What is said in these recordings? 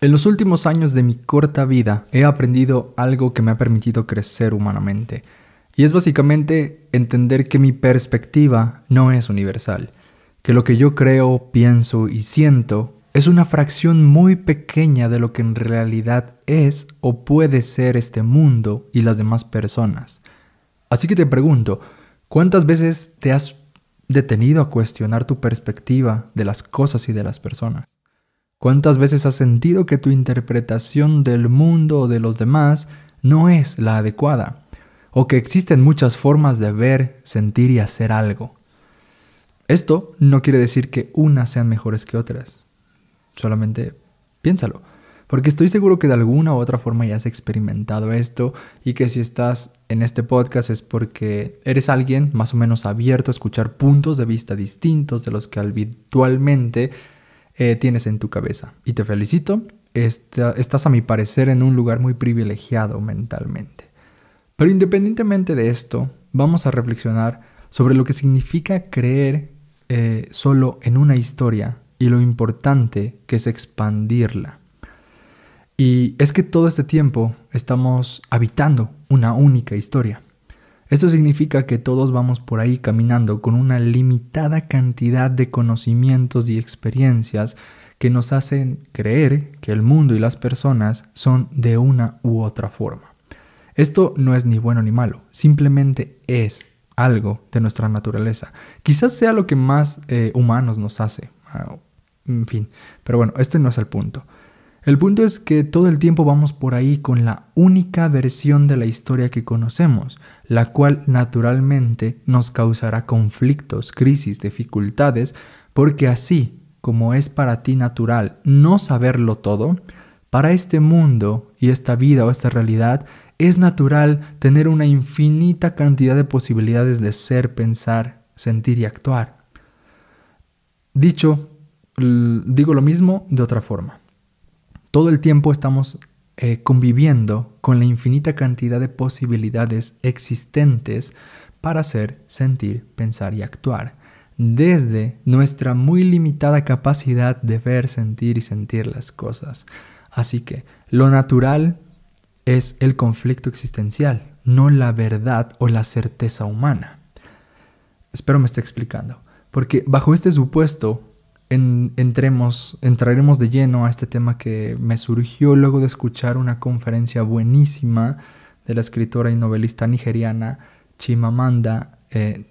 En los últimos años de mi corta vida he aprendido algo que me ha permitido crecer humanamente, y es básicamente entender que mi perspectiva no es universal, que lo que yo creo, pienso y siento es una fracción muy pequeña de lo que en realidad es o puede ser este mundo y las demás personas. Así que te pregunto, ¿cuántas veces te has detenido a cuestionar tu perspectiva de las cosas y de las personas? ¿Cuántas veces has sentido que tu interpretación del mundo o de los demás no es la adecuada? O que existen muchas formas de ver, sentir y hacer algo. Esto no quiere decir que unas sean mejores que otras. Solamente piénsalo. Porque estoy seguro que de alguna u otra forma ya has experimentado esto y que si estás en este podcast es porque eres alguien más o menos abierto a escuchar puntos de vista distintos de los que habitualmente eh, tienes en tu cabeza. Y te felicito, estás a mi parecer en un lugar muy privilegiado mentalmente. Pero independientemente de esto, vamos a reflexionar sobre lo que significa creer eh, solo en una historia y lo importante que es expandirla. Y es que todo este tiempo estamos habitando una única historia. Esto significa que todos vamos por ahí caminando con una limitada cantidad de conocimientos y experiencias que nos hacen creer que el mundo y las personas son de una u otra forma. Esto no es ni bueno ni malo, simplemente es algo de nuestra naturaleza. Quizás sea lo que más eh, humanos nos hace, ah, en fin, pero bueno, este no es el punto. El punto es que todo el tiempo vamos por ahí con la única versión de la historia que conocemos, la cual naturalmente nos causará conflictos, crisis, dificultades, porque así como es para ti natural no saberlo todo, para este mundo y esta vida o esta realidad es natural tener una infinita cantidad de posibilidades de ser, pensar, sentir y actuar. Dicho, digo lo mismo de otra forma. Todo el tiempo estamos eh, conviviendo con la infinita cantidad de posibilidades existentes para hacer, sentir, pensar y actuar, desde nuestra muy limitada capacidad de ver, sentir y sentir las cosas. Así que lo natural es el conflicto existencial, no la verdad o la certeza humana. Espero me esté explicando, porque bajo este supuesto entremos, entraremos de lleno a este tema que me surgió luego de escuchar una conferencia buenísima de la escritora y novelista nigeriana Chimamanda eh,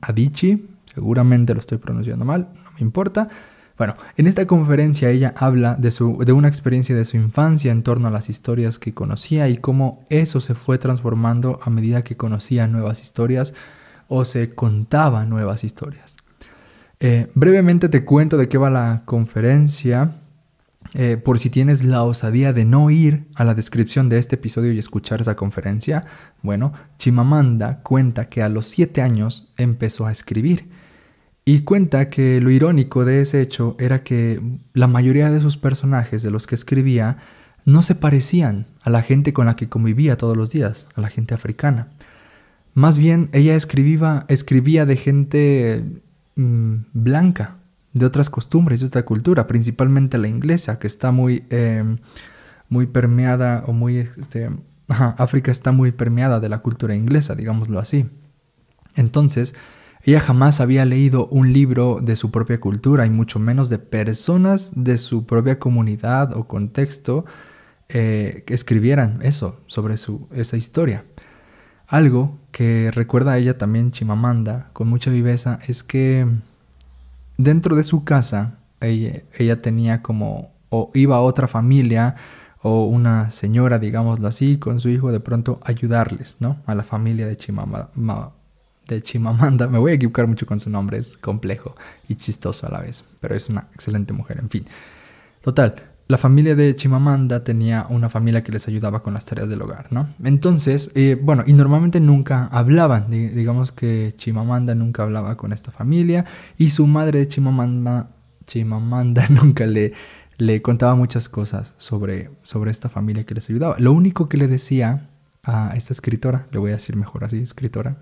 Adichie. Seguramente lo estoy pronunciando mal, no me importa. Bueno, en esta conferencia ella habla de, su, de una experiencia de su infancia en torno a las historias que conocía y cómo eso se fue transformando a medida que conocía nuevas historias o se contaba nuevas historias. Eh, brevemente te cuento de qué va la conferencia, eh, por si tienes la osadía de no ir a la descripción de este episodio y escuchar esa conferencia. Bueno, Chimamanda cuenta que a los 7 años empezó a escribir. Y cuenta que lo irónico de ese hecho era que la mayoría de sus personajes de los que escribía no se parecían a la gente con la que convivía todos los días, a la gente africana. Más bien, ella escribía, escribía de gente Mm, blanca, de otras costumbres, de otra cultura, principalmente la inglesa, que está muy, em, muy permeada o muy... Este, África está muy permeada de la cultura inglesa, digámoslo así. Entonces, ella jamás había leído un libro de su propia cultura y mucho menos de personas de su propia comunidad o contexto eh, que escribieran eso sobre su, esa historia. Algo que recuerda a ella también Chimamanda con mucha viveza es que dentro de su casa ella, tenía como o iba a otra familia o una señora, digámoslo así, con su hijo de pronto ayudarles, ¿no? A la familia de, de Chimamanda. Me voy a equivocar mucho con su nombre, es complejo y chistoso a la vez, pero es una excelente mujer, en fin. Total, la familia de Chimamanda tenía una familia que les ayudaba con las tareas del hogar, ¿no? Entonces, eh, bueno, y normalmente nunca hablaban, digamos que Chimamanda nunca hablaba con esta familia y su madre de Chimamanda, Chimamanda nunca le, le contaba muchas cosas sobre, sobre esta familia que les ayudaba. Lo único que le decía a esta escritora, le voy a decir mejor así, escritora,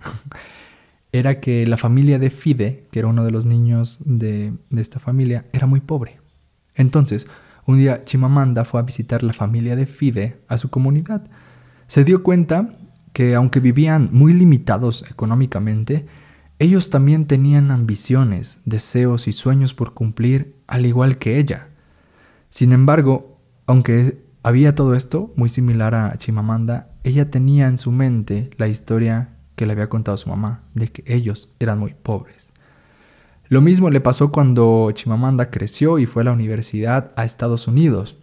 era que la familia de Fide, que era uno de los niños de, de esta familia, era muy pobre. Entonces, un día Chimamanda fue a visitar la familia de Fide a su comunidad. Se dio cuenta que aunque vivían muy limitados económicamente, ellos también tenían ambiciones, deseos y sueños por cumplir, al igual que ella. Sin embargo, aunque había todo esto, muy similar a Chimamanda, ella tenía en su mente la historia que le había contado su mamá, de que ellos eran muy pobres. Lo mismo le pasó cuando Chimamanda creció y fue a la universidad a Estados Unidos.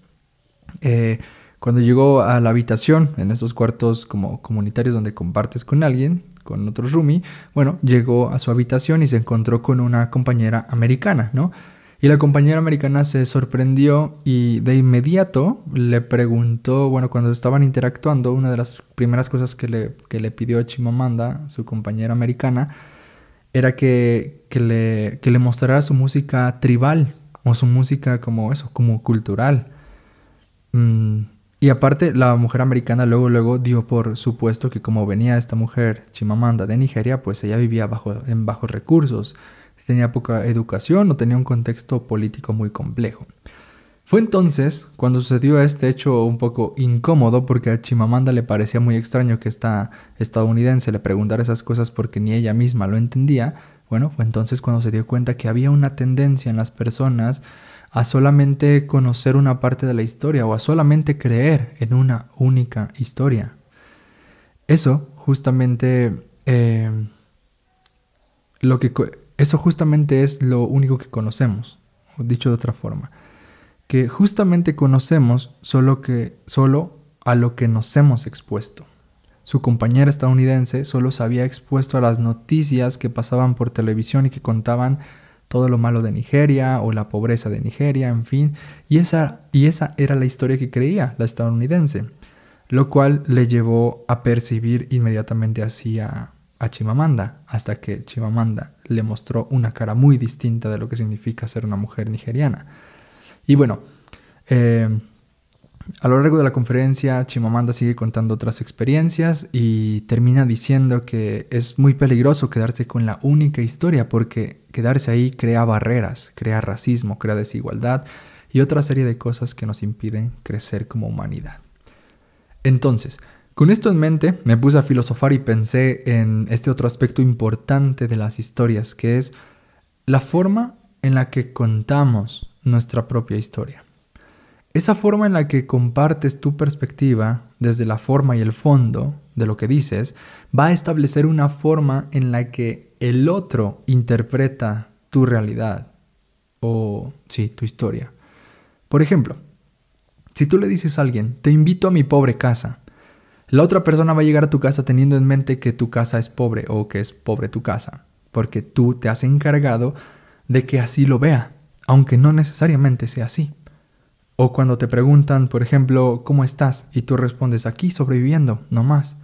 Eh, cuando llegó a la habitación, en estos cuartos como comunitarios donde compartes con alguien, con otro roomie, bueno, llegó a su habitación y se encontró con una compañera americana, ¿no? Y la compañera americana se sorprendió y de inmediato le preguntó, bueno, cuando estaban interactuando, una de las primeras cosas que le, que le pidió Chimamanda, su compañera americana, era que, le, le mostrara su música tribal o su música como eso, como cultural. Mm, y aparte, la mujer americana luego, luego dio por supuesto que como venía esta mujer Chimamanda de Nigeria, pues ella vivía bajo, en bajos recursos, tenía poca educación o tenía un contexto político muy complejo. Fue entonces cuando sucedió este hecho un poco incómodo porque a Chimamanda le parecía muy extraño que esta estadounidense le preguntara esas cosas porque ni ella misma lo entendía. Bueno, fue entonces cuando se dio cuenta que había una tendencia en las personas a solamente conocer una parte de la historia o a solamente creer en una única historia. Eso justamente eh, lo que eso justamente es lo único que conocemos, dicho de otra forma que justamente conocemos solo, que, solo a lo que nos hemos expuesto. Su compañera estadounidense solo se había expuesto a las noticias que pasaban por televisión y que contaban todo lo malo de Nigeria o la pobreza de Nigeria, en fin, y esa, era la historia que creía la estadounidense, lo cual le llevó a percibir inmediatamente así a Chimamanda, hasta que Chimamanda le mostró una cara muy distinta de lo que significa ser una mujer nigeriana y bueno, eh, a lo largo de la conferencia, Chimamanda sigue contando otras experiencias y termina diciendo que es muy peligroso quedarse con la única historia porque quedarse ahí crea barreras, crea racismo, crea desigualdad y otra serie de cosas que nos impiden crecer como humanidad. Entonces, con esto en mente, me puse a filosofar y pensé en este otro aspecto importante de las historias, que es la forma en la que contamos nuestra propia historia. Esa forma en la que compartes tu perspectiva desde la forma y el fondo de lo que dices va a establecer una forma en la que el otro interpreta tu realidad o, sí, tu historia. Por ejemplo, si tú le dices a alguien, te invito a mi pobre casa, la otra persona va a llegar a tu casa teniendo en mente que tu casa es pobre o que es pobre tu casa, porque tú te has encargado de que así lo vea aunque no necesariamente sea así. O cuando te preguntan, por ejemplo, ¿cómo estás? Y tú respondes, aquí sobreviviendo, no más.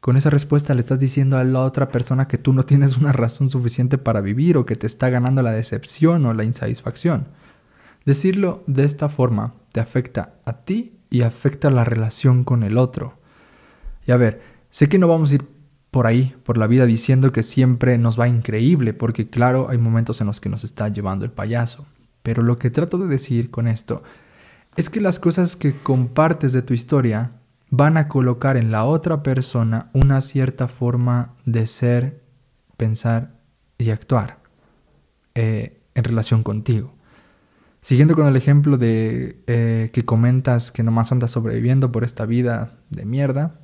Con esa respuesta le estás diciendo a la otra persona que tú no tienes una razón suficiente para vivir o que te está ganando la decepción o la insatisfacción. Decirlo de esta forma te afecta a ti y afecta la relación con el otro. Y a ver, sé que no vamos a ir por ahí, por la vida, diciendo que siempre nos va increíble, porque claro, hay momentos en los que nos está llevando el payaso. Pero lo que trato de decir con esto es que las cosas que compartes de tu historia van a colocar en la otra persona una cierta forma de ser, pensar y actuar eh, en relación contigo. Siguiendo con el ejemplo de eh, que comentas que nomás andas sobreviviendo por esta vida de mierda,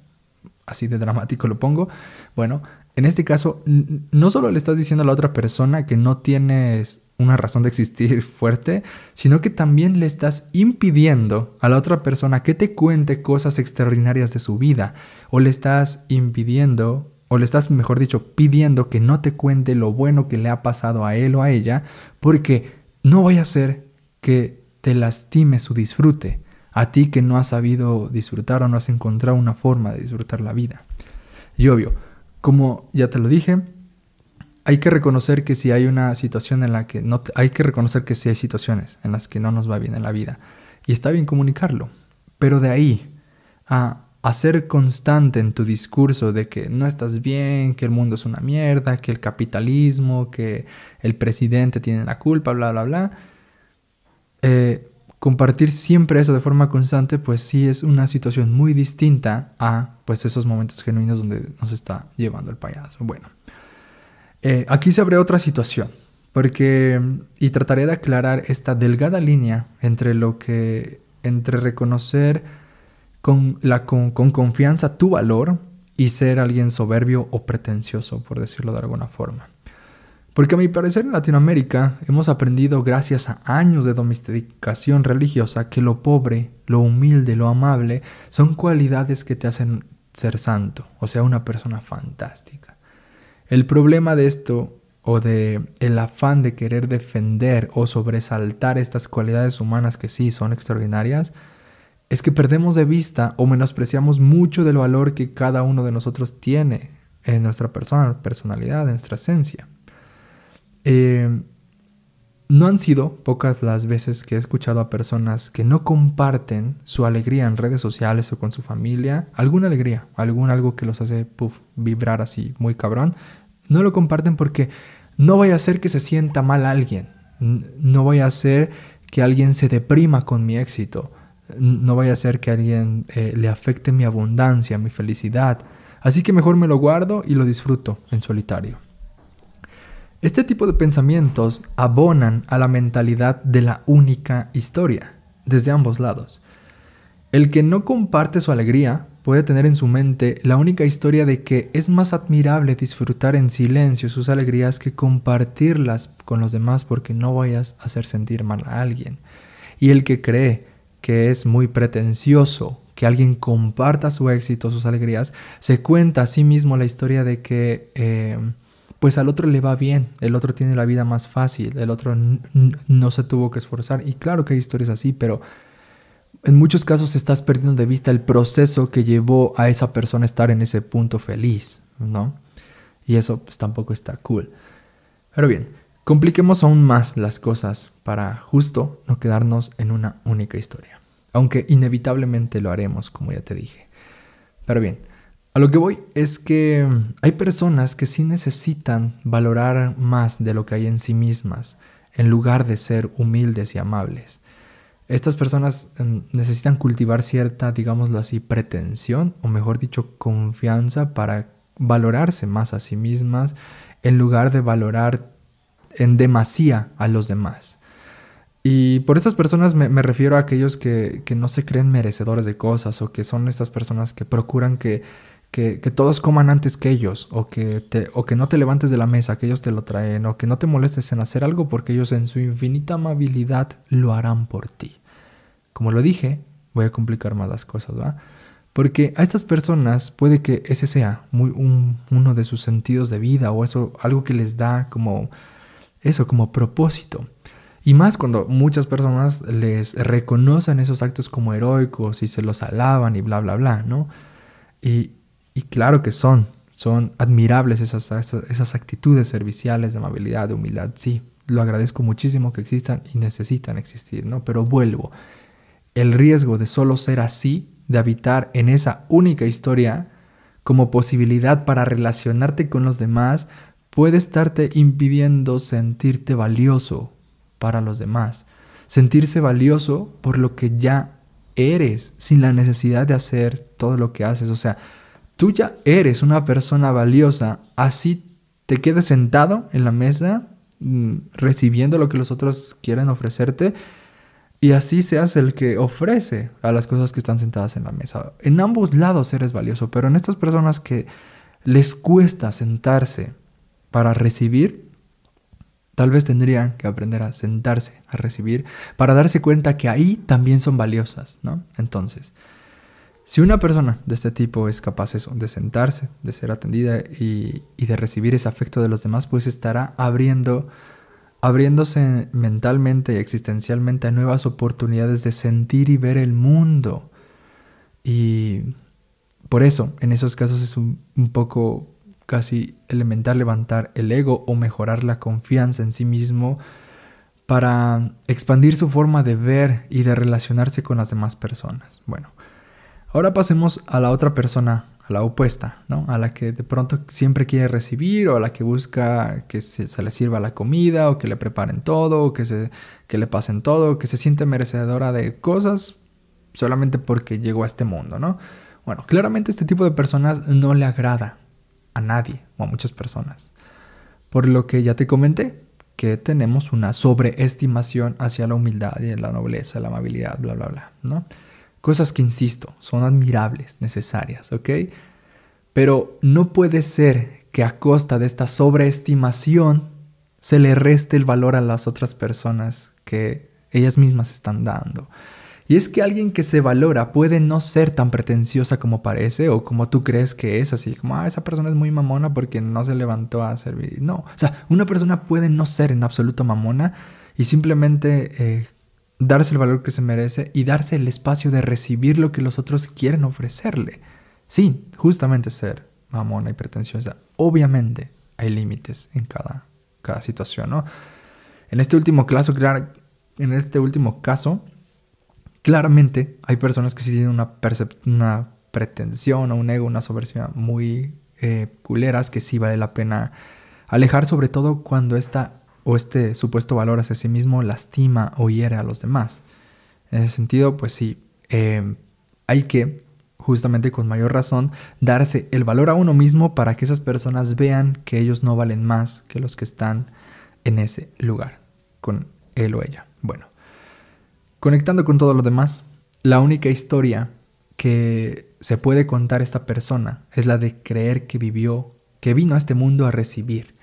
así de dramático lo pongo, bueno, en este caso no solo le estás diciendo a la otra persona que no tienes una razón de existir fuerte, sino que también le estás impidiendo a la otra persona que te cuente cosas extraordinarias de su vida, o le estás impidiendo, o le estás, mejor dicho, pidiendo que no te cuente lo bueno que le ha pasado a él o a ella, porque no voy a hacer que te lastime su disfrute a ti que no has sabido disfrutar o no has encontrado una forma de disfrutar la vida. Y obvio, como ya te lo dije, hay que reconocer que si hay una situación en la que no hay que reconocer que si hay situaciones en las que no nos va bien en la vida y está bien comunicarlo, pero de ahí a a ser constante en tu discurso de que no estás bien, que el mundo es una mierda, que el capitalismo, que el presidente tiene la culpa, bla, bla, bla, eh, compartir siempre eso de forma constante, pues sí es una situación muy distinta a pues esos momentos genuinos donde nos está llevando el payaso. Bueno, eh, aquí se abre otra situación, porque y trataré de aclarar esta delgada línea entre lo que entre reconocer con, la, con confianza tu valor y ser alguien soberbio o pretencioso, por decirlo de alguna forma. Porque a mi parecer en Latinoamérica hemos aprendido gracias a años de domesticación religiosa que lo pobre, lo humilde, lo amable son cualidades que te hacen ser santo, o sea, una persona fantástica. El problema de esto o de el afán de querer defender o sobresaltar estas cualidades humanas que sí son extraordinarias es que perdemos de vista o menospreciamos mucho del valor que cada uno de nosotros tiene en nuestra persona, personalidad, en nuestra esencia. Eh, no han sido pocas las veces que he escuchado a personas que no comparten su alegría en redes sociales o con su familia, alguna alegría, algún algo que los hace vibrar así muy cabrón, no lo comparten porque no voy a ser que se sienta mal alguien, no voy a ser que alguien se deprima con mi éxito, no voy a ser que alguien eh, le afecte mi abundancia, mi felicidad, así que mejor me lo guardo y lo disfruto en solitario. Este tipo de pensamientos abonan a la mentalidad de la única historia, desde ambos lados. El que no comparte su alegría puede tener en su mente la única historia de que es más admirable disfrutar en silencio sus alegrías que compartirlas con los demás porque no vayas a hacer sentir mal a alguien. Y el que cree que es muy pretencioso que alguien comparta su éxito, sus alegrías, se cuenta a sí mismo la historia de que eh, pues al otro le va bien, el otro tiene la vida más fácil, el otro no se tuvo que esforzar. Y claro que hay historias así, pero en muchos casos estás perdiendo de vista el proceso que llevó a esa persona a estar en ese punto feliz, ¿no? Y eso pues tampoco está cool. Pero bien, compliquemos aún más las cosas para justo no quedarnos en una única historia. Aunque inevitablemente lo haremos, como ya te dije. Pero bien, a lo que voy es que mm, hay personas que sí necesitan valorar más de lo que hay en sí mismas, en lugar de ser humildes y amables. Estas personas mm, necesitan cultivar cierta, digámoslo así, pretensión, o mejor dicho, confianza para valorarse más a sí mismas, en lugar de valorar en demasía a los demás. Y por estas personas me, refiero a aquellos que no se creen merecedores de cosas o que son estas personas que procuran que que, todos coman antes que ellos, o que, te, o que no te levantes de la mesa, que ellos te lo traen, o que no te molestes en hacer algo, porque ellos en su infinita amabilidad lo harán por ti. Como lo dije, voy a complicar más las cosas, ¿va? Porque a estas personas puede que ese sea muy uno de sus sentidos de vida o eso, algo que les da como eso, como propósito. Y más cuando muchas personas les reconocen esos actos como heroicos y se los alaban y bla, bla, bla, ¿no? Y, y claro que son, son admirables esas, esas, actitudes serviciales de amabilidad, de humildad, sí. Lo agradezco muchísimo que existan y necesitan existir, ¿no? Pero vuelvo, el riesgo de solo ser así, de habitar en esa única historia como posibilidad para relacionarte con los demás, puede estarte impidiendo sentirte valioso para los demás. Sentirse valioso por lo que ya eres, sin la necesidad de hacer todo lo que haces. O sea, Tú ya eres una persona valiosa, así te quedes sentado en la mesa mm, recibiendo lo que los otros quieren ofrecerte y así seas el que ofrece a las cosas que están sentadas en la mesa. En ambos lados eres valioso, pero en estas personas que les cuesta sentarse para recibir, tal vez tendrían que aprender a sentarse a recibir para darse cuenta que ahí también son valiosas, ¿no? Entonces, si una persona de este tipo es capaz de sentarse, de ser atendida y, de recibir ese afecto de los demás, pues estará abriendo, abriéndose mentalmente y existencialmente a nuevas oportunidades de sentir y ver el mundo. Y por eso, en esos casos es un poco casi elemental levantar el ego o mejorar la confianza en sí mismo para expandir su forma de ver y de relacionarse con las demás personas. Bueno, Ahora pasemos a la otra persona, a la opuesta, ¿no? A la que de pronto siempre quiere recibir o a la que busca que se, le sirva la comida o que le preparen todo que, se, que le pasen todo, que se siente merecedora de cosas solamente porque llegó a este mundo, ¿no? Bueno, claramente este tipo de personas no le agrada a nadie o a muchas personas. Por lo que ya te comenté, que tenemos una sobreestimación hacia la humildad y la nobleza, la amabilidad, bla, bla, bla, ¿no? Cosas que, insisto, son admirables, necesarias, ¿ok? Pero no puede ser que a costa de esta sobreestimación se le reste el valor a las otras personas que ellas mismas están dando. Y es que alguien que se valora puede no ser tan pretenciosa como parece o como tú crees que es, así como, ah, esa persona es muy mamona porque no se levantó a servir. No, o sea, una persona puede no ser en absoluto mamona y simplemente eh, darse el valor que se merece y darse el espacio de recibir lo que los otros quieren ofrecerle. Sí, justamente ser mamona y pretenciosa. Obviamente hay límites en cada, situación, En este último caso, en este último caso, claramente hay personas que sí tienen una, pretensión o un ego, una soberbia muy eh, culeras que sí vale la pena alejar, sobre todo cuando esta o este supuesto valor hacia sí mismo lastima o hiere a los demás. En ese sentido, pues sí, eh, hay que, justamente con mayor razón, darse el valor a uno mismo para que esas personas vean que ellos no valen más que los que están en ese lugar, con él o ella. Bueno, conectando con todo lo demás, la única historia que se puede contar esta persona es la de creer que vivió, que vino a este mundo a recibir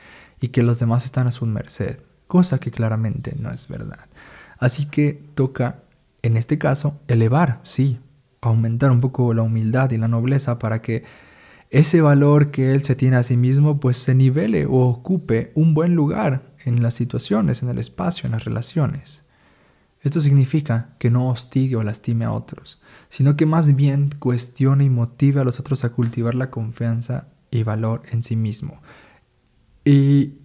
y que los demás están a su merced, cosa que claramente no es verdad. Así que toca, en este caso, elevar, sí, aumentar un poco la humildad y la nobleza para que ese valor que él se tiene a sí mismo pues se nivele o ocupe un buen lugar en las situaciones, en el espacio, en las relaciones. Esto significa que no hostigue o lastime a otros, sino que más bien cuestione y motive a los otros a cultivar la confianza y valor en sí mismo, y,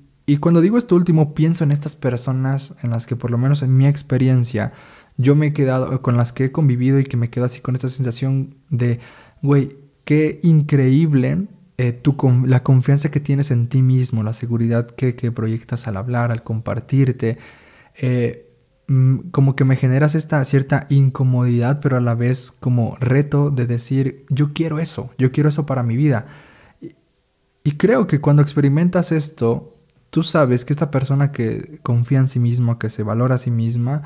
cuando digo esto último, pienso en estas personas en las que por lo menos en mi experiencia yo me he quedado, eh, con las que he convivido y que me quedo así con esta sensación de, güey, qué increíble eh, tu, la confianza que tienes en ti mismo, la seguridad que, proyectas al hablar, al compartirte. Eh, mm, como que me generas esta cierta incomodidad, pero a la vez como reto de decir, yo quiero eso, yo quiero eso para mi vida. Y creo que cuando experimentas esto, tú sabes que esta persona que confía en sí misma, que se valora a sí misma,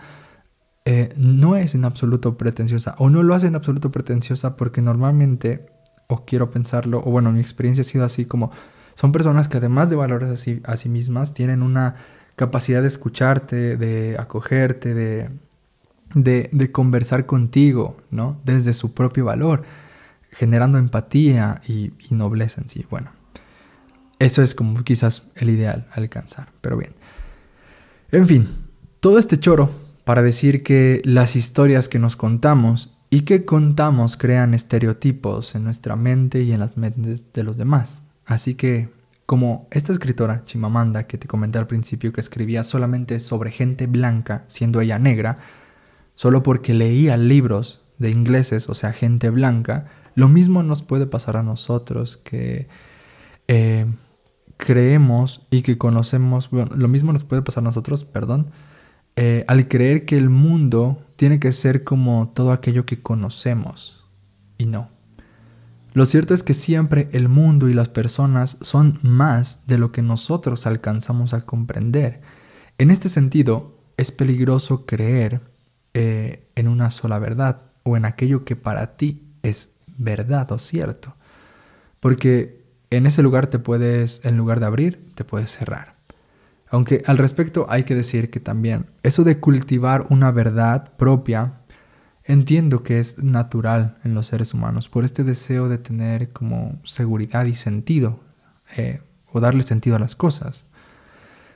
eh, no es en absoluto pretenciosa o no lo hace en absoluto pretenciosa porque normalmente, o quiero pensarlo, o bueno, mi experiencia ha sido así como son personas que además de valorarse a, sí, a sí, mismas, tienen una capacidad de escucharte, de acogerte, de, de, conversar contigo, ¿no? Desde su propio valor, generando empatía y, y nobleza en sí. Bueno, eso es como quizás el ideal alcanzar, pero bien. En fin, todo este choro para decir que las historias que nos contamos y que contamos crean estereotipos en nuestra mente y en las mentes de los demás. Así que, como esta escritora, Chimamanda, que te comenté al principio que escribía solamente sobre gente blanca, siendo ella negra, solo porque leía libros de ingleses, o sea, gente blanca, lo mismo nos puede pasar a nosotros que eh, creemos y que conocemos, lo mismo nos puede pasar a nosotros, perdón, eh, al creer que el mundo tiene que ser como todo aquello que conocemos. Y no. Lo cierto es que siempre el mundo y las personas son más de lo que nosotros alcanzamos a comprender. En este sentido, es peligroso creer eh, en una sola verdad o en aquello que para ti es verdad o cierto. Porque en ese lugar te puedes, en lugar de abrir, te puedes cerrar. Aunque al respecto hay que decir que también eso de cultivar una verdad propia, entiendo que es natural en los seres humanos por este deseo de tener como seguridad y sentido eh, o darle sentido a las cosas.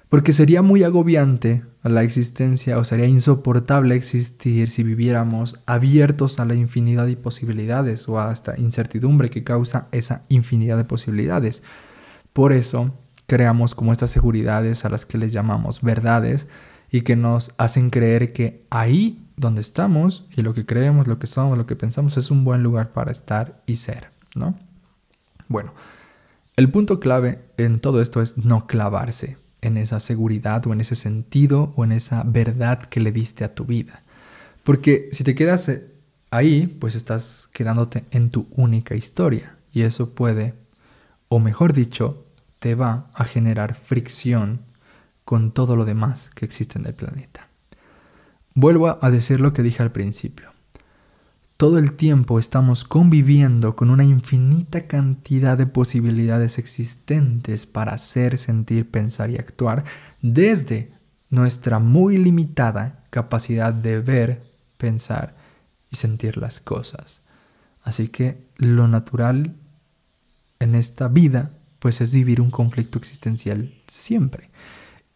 Porque sería muy agobiante la existencia o sería insoportable existir si viviéramos abiertos a la infinidad de posibilidades o a esta incertidumbre que causa esa infinidad de posibilidades. Por eso creamos como estas seguridades a las que les llamamos verdades y que nos hacen creer que ahí donde estamos y lo que creemos, lo que somos, lo que pensamos es un buen lugar para estar y ser, Bueno, el punto clave en todo esto es no clavarse en esa seguridad o en ese sentido o en esa verdad que le diste a tu vida. Porque si te quedas eh, ahí, pues estás quedándote en tu única historia y eso puede, o mejor dicho, te va a generar fricción con todo lo demás que existe en el planeta. Vuelvo a decir lo que dije al principio. Todo el tiempo estamos conviviendo con una infinita cantidad de posibilidades existentes para hacer, sentir, pensar y actuar desde nuestra muy limitada capacidad de ver, pensar y sentir las cosas. Así que lo natural en esta vida pues es vivir un conflicto existencial siempre.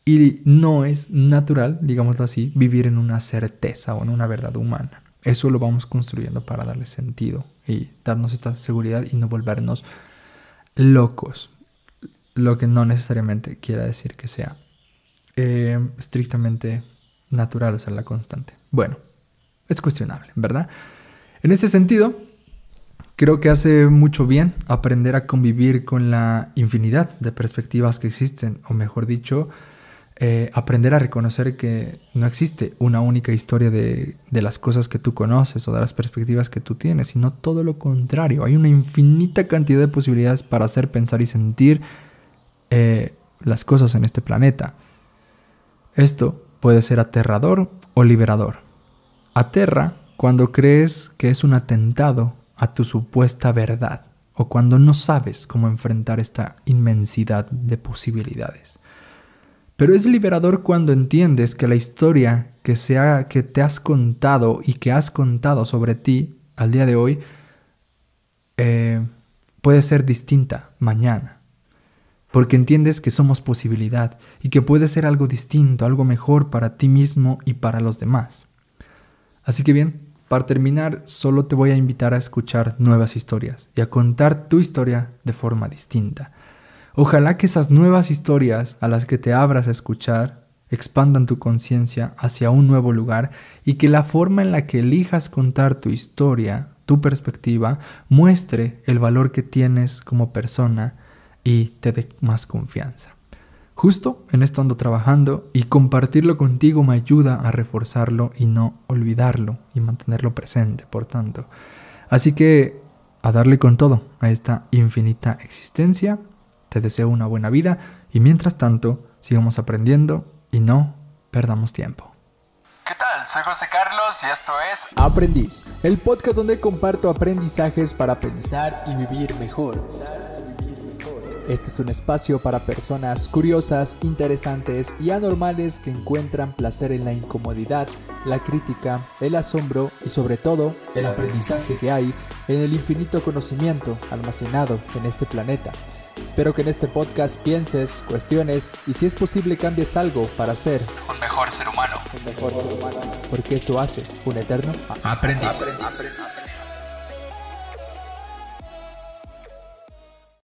Y no es natural, digámoslo así, vivir en una certeza o en una verdad humana. Eso lo vamos construyendo para darle sentido y darnos esta seguridad y no volvernos locos. Lo que no necesariamente quiera decir que sea eh, estrictamente natural, o sea, la constante. Bueno, es cuestionable, ¿verdad? En este sentido, creo que hace mucho bien aprender a convivir con la infinidad de perspectivas que existen, o mejor dicho, eh, aprender a reconocer que no existe una única historia de, las cosas que tú conoces o de las perspectivas que tú tienes, sino todo lo contrario. Hay una infinita cantidad de posibilidades para hacer pensar y sentir eh, las cosas en este planeta. Esto puede ser aterrador o liberador. Aterra cuando crees que es un atentado a tu supuesta verdad o cuando no sabes cómo enfrentar esta inmensidad de posibilidades. Pero es liberador cuando entiendes que la historia que, que te has contado y que has contado sobre ti al día de hoy eh, puede ser distinta mañana. Porque entiendes que somos posibilidad y que puede ser algo distinto, algo mejor para ti mismo y para los demás. Así que bien, para terminar, solo te voy a invitar a escuchar nuevas historias y a contar tu historia de forma distinta. Ojalá que esas nuevas historias a las que te abras a escuchar expandan tu conciencia hacia un nuevo lugar y que la forma en la que elijas contar tu historia, tu perspectiva, muestre el valor que tienes como persona y te dé más confianza. Justo en esto ando trabajando y compartirlo contigo me ayuda a reforzarlo y no olvidarlo y mantenerlo presente, por tanto. Así que a darle con todo a esta infinita existencia te deseo una buena vida y mientras tanto sigamos aprendiendo y no perdamos tiempo. ¿Qué tal? Soy José Carlos y esto es Aprendiz, el podcast donde comparto aprendizajes para pensar y vivir mejor. Este es un espacio para personas curiosas, interesantes y anormales que encuentran placer en la incomodidad, la crítica, el asombro y sobre todo el aprendizaje que hay en el infinito conocimiento almacenado en este planeta. Espero que en este podcast pienses, cuestiones y si es posible cambies algo para ser un mejor ser humano. mejor ser humano. Porque eso hace un eterno aprendiz. aprendiz.